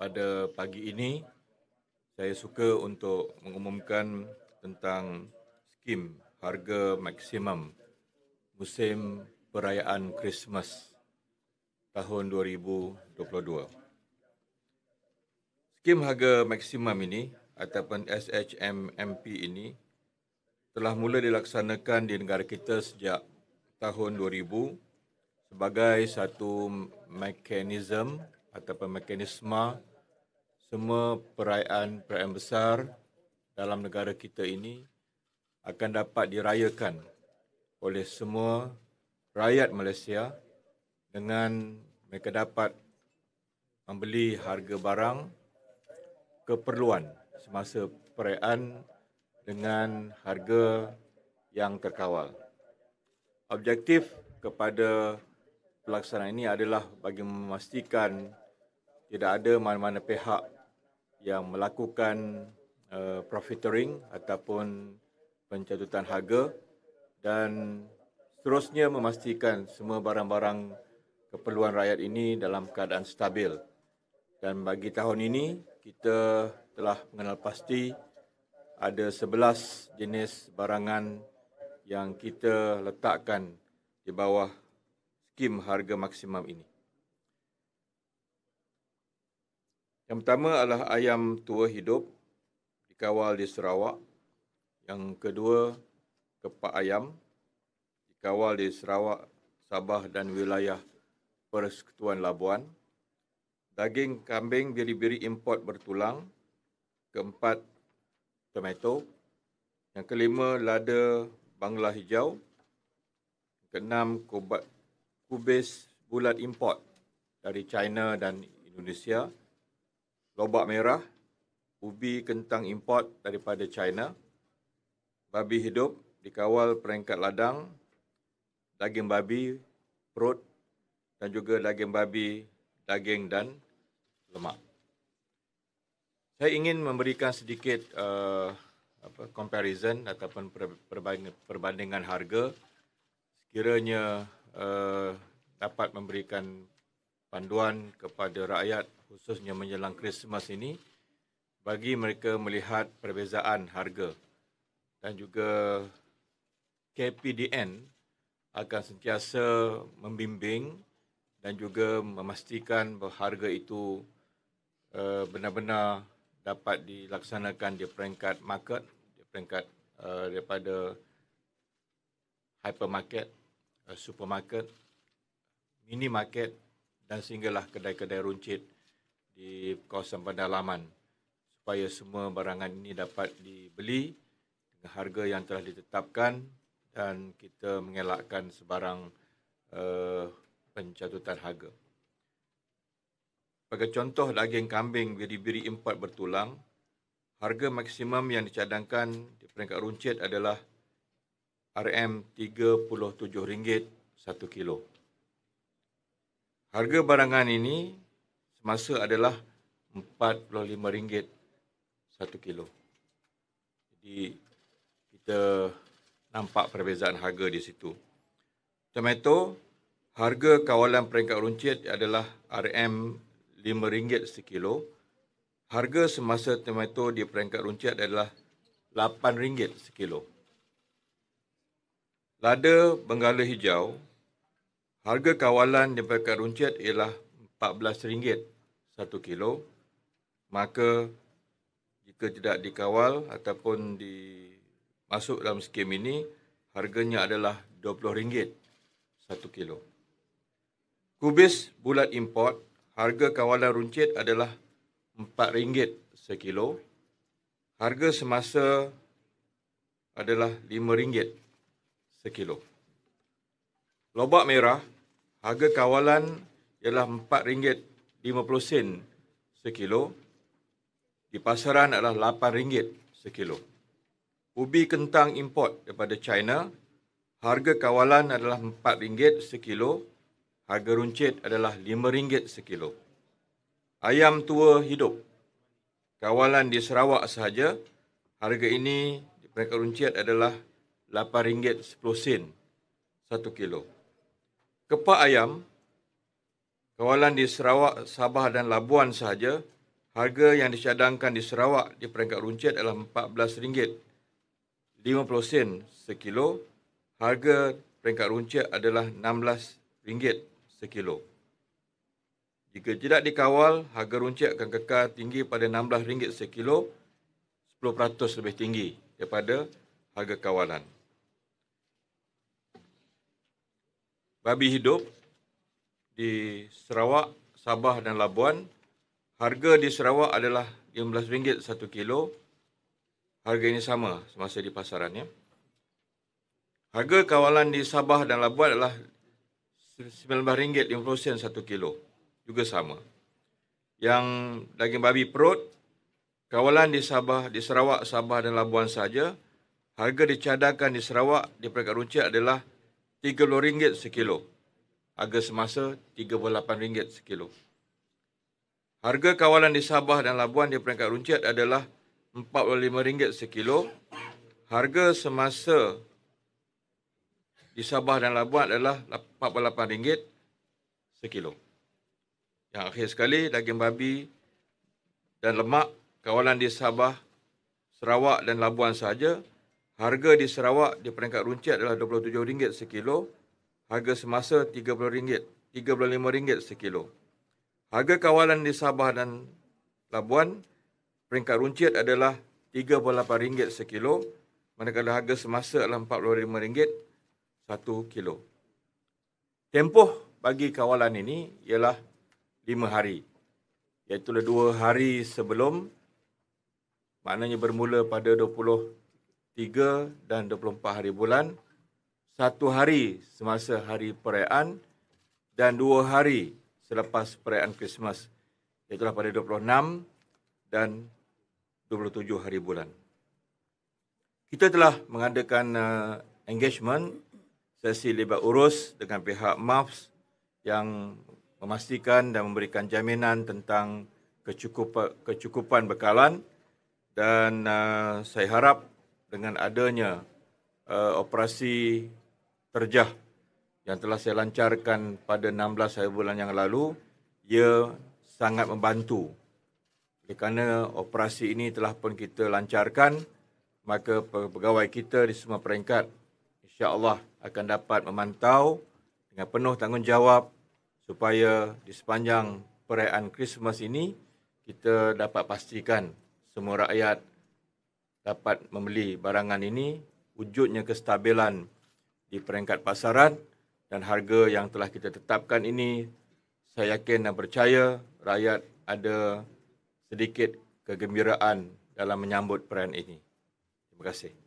pada pagi ini saya suka untuk mengumumkan tentang skim harga maksimum musim perayaan Christmas tahun 2022. Skim harga maksimum ini ataupun SHMMP ini telah mula dilaksanakan di negara kita sejak tahun 2000 sebagai satu mekanisme ataupun mekanisme semua perayaan-perayaan besar dalam negara kita ini akan dapat dirayakan oleh semua rakyat Malaysia dengan mereka dapat membeli harga barang keperluan semasa perayaan dengan harga yang terkawal. Objektif kepada pelaksanaan ini adalah bagi memastikan tidak ada mana-mana pihak yang melakukan uh, profiteering ataupun pencatutan harga dan terusnya memastikan semua barang-barang keperluan rakyat ini dalam keadaan stabil. Dan bagi tahun ini, kita telah mengenal pasti ada 11 jenis barangan yang kita letakkan di bawah skim harga maksimum ini. Yang pertama adalah ayam tua hidup dikawal di Sarawak. Yang kedua, kepak ayam dikawal di Sarawak, Sabah dan wilayah Persekutuan Labuan. Daging kambing biri-biri import bertulang. Keempat, tomato. Yang kelima, lada bangla hijau. Keenam, kubis bulat import dari China dan Indonesia lobak merah, ubi kentang import daripada China, babi hidup dikawal peringkat ladang, daging babi, perut dan juga daging babi, daging dan lemak. Saya ingin memberikan sedikit uh, apa, comparison ataupun perbandingan harga sekiranya uh, dapat memberikan panduan kepada rakyat khususnya menjelang Krismas ini bagi mereka melihat perbezaan harga dan juga KPDN akan sentiasa membimbing dan juga memastikan bahawa harga itu eh, benar-benar dapat dilaksanakan di peringkat market, di peringkat eh, daripada hypermarket, eh, supermarket, minimarket dan singgahlah kedai-kedai runcit di kawasan Bandar Laman supaya semua barangan ini dapat dibeli dengan harga yang telah ditetapkan dan kita mengelakkan sebarang uh, pencatutan harga. Sebagai contoh daging kambing biri-biri import bertulang, harga maksimum yang dicadangkan di peringkat runcit adalah RM37 satu kilo. Harga barangan ini semasa adalah RM45 satu kilo. Jadi kita nampak perbezaan harga di situ. Tomato, harga kawalan peringkat runcit adalah RM5 kilo. Harga semasa tomato di peringkat runcit adalah RM8 kilo. Lada benggala hijau, Harga kawalan di pekat runcit ialah RM14 satu kilo. Maka jika tidak dikawal ataupun dimasuk dalam skim ini, harganya adalah RM20 satu kilo. Kubis bulat import, harga kawalan runcit adalah RM4 sekilo. Harga semasa adalah RM5 sekilo. Lobak merah Harga kawalan ialah RM4.50 sekilo. Di pasaran adalah RM8 sekilo. Ubi kentang import daripada China, harga kawalan adalah RM4 sekilo. Harga runcit adalah RM5 sekilo. Ayam tua hidup. Kawalan di Sarawak sahaja, harga ini di peringkat runcit adalah RM8.10 satu kilo. Kepak ayam, kawalan di Sarawak, Sabah dan Labuan sahaja, harga yang dicadangkan di Sarawak di peringkat runcit adalah RM14.50 sekilo. Harga peringkat runcit adalah RM16 sekilo. Jika tidak dikawal, harga runcit akan kekal tinggi pada RM16 sekilo, 10% lebih tinggi daripada harga kawalan. babi hidup di Sarawak, Sabah dan Labuan. Harga di Sarawak adalah RM15 satu kilo. Harga ini sama semasa di pasaran. Ya. Harga kawalan di Sabah dan Labuan adalah RM19.50 satu kilo. Juga sama. Yang daging babi perut, kawalan di Sabah, di Sarawak, Sabah dan Labuan saja, harga dicadangkan di Sarawak di peringkat runcit adalah RM30 sekilo. Harga semasa RM38 sekilo. Harga kawalan di Sabah dan Labuan di peringkat runcit adalah RM45 sekilo. Harga semasa di Sabah dan Labuan adalah RM48 sekilo. Yang akhir sekali, daging babi dan lemak kawalan di Sabah, Sarawak dan Labuan sahaja Harga di Sarawak di peringkat runcit adalah RM27 sekilo. Harga semasa RM30, RM35 sekilo. Harga kawalan di Sabah dan Labuan peringkat runcit adalah RM38 sekilo. Manakala harga semasa adalah RM45 satu kilo. Tempoh bagi kawalan ini ialah lima hari. Iaitulah dua hari sebelum maknanya bermula pada 3 dan 24 hari bulan, satu hari semasa hari perayaan dan dua hari selepas perayaan Krismas, iaitu pada 26 dan 27 hari bulan. Kita telah mengadakan uh, engagement sesi libat urus dengan pihak MAFS yang memastikan dan memberikan jaminan tentang kecukupan, kecukupan bekalan dan uh, saya harap dengan adanya uh, operasi terjah yang telah saya lancarkan pada 16 hari bulan yang lalu, ia sangat membantu. Oleh kerana operasi ini telah pun kita lancarkan, maka pegawai kita di semua peringkat insya-Allah akan dapat memantau dengan penuh tanggungjawab supaya di sepanjang perayaan Krismas ini kita dapat pastikan semua rakyat dapat membeli barangan ini wujudnya kestabilan di peringkat pasaran dan harga yang telah kita tetapkan ini saya yakin dan percaya rakyat ada sedikit kegembiraan dalam menyambut peran ini. Terima kasih.